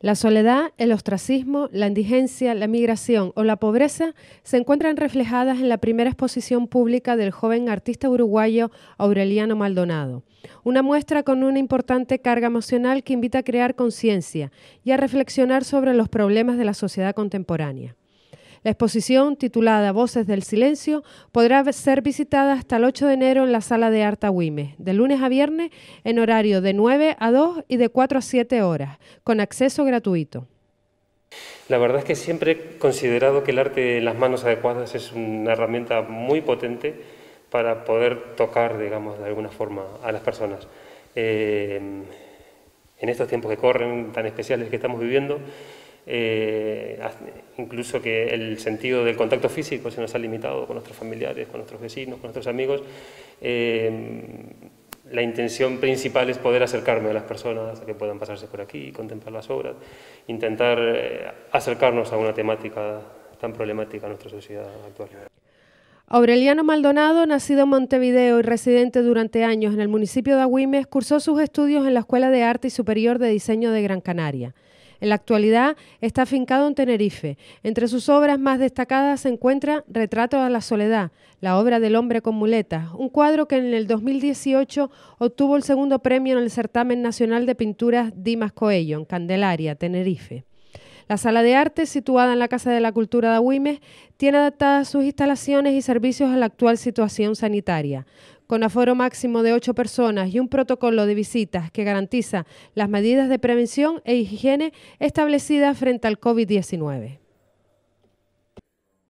La soledad, el ostracismo, la indigencia, la migración o la pobreza se encuentran reflejadas en la primera exposición pública del joven artista uruguayo Aureliano Maldonado. Una muestra con una importante carga emocional que invita a crear conciencia y a reflexionar sobre los problemas de la sociedad contemporánea. La exposición, titulada Voces del Silencio, podrá ser visitada hasta el 8 de enero en la sala de Huime, de lunes a viernes en horario de 9 a 2 y de 4 a 7 horas, con acceso gratuito. La verdad es que siempre he considerado que el arte en las manos adecuadas es una herramienta muy potente para poder tocar, digamos, de alguna forma a las personas. Eh, en estos tiempos que corren, tan especiales que estamos viviendo, eh, incluso que el sentido del contacto físico se nos ha limitado con nuestros familiares, con nuestros vecinos, con nuestros amigos. Eh, la intención principal es poder acercarme a las personas que puedan pasarse por aquí, y contemplar las obras, intentar eh, acercarnos a una temática tan problemática a nuestra sociedad actual. Aureliano Maldonado, nacido en Montevideo y residente durante años en el municipio de Agüimes, cursó sus estudios en la Escuela de Arte y Superior de Diseño de Gran Canaria. En la actualidad está afincado en Tenerife. Entre sus obras más destacadas se encuentra Retrato a la Soledad, la obra del hombre con muletas, un cuadro que en el 2018 obtuvo el segundo premio en el certamen nacional de pinturas Dimas Coello, en Candelaria, Tenerife. La sala de arte, situada en la Casa de la Cultura de Agüimes, tiene adaptadas sus instalaciones y servicios a la actual situación sanitaria. Con aforo máximo de ocho personas y un protocolo de visitas que garantiza las medidas de prevención e higiene establecidas frente al COVID-19.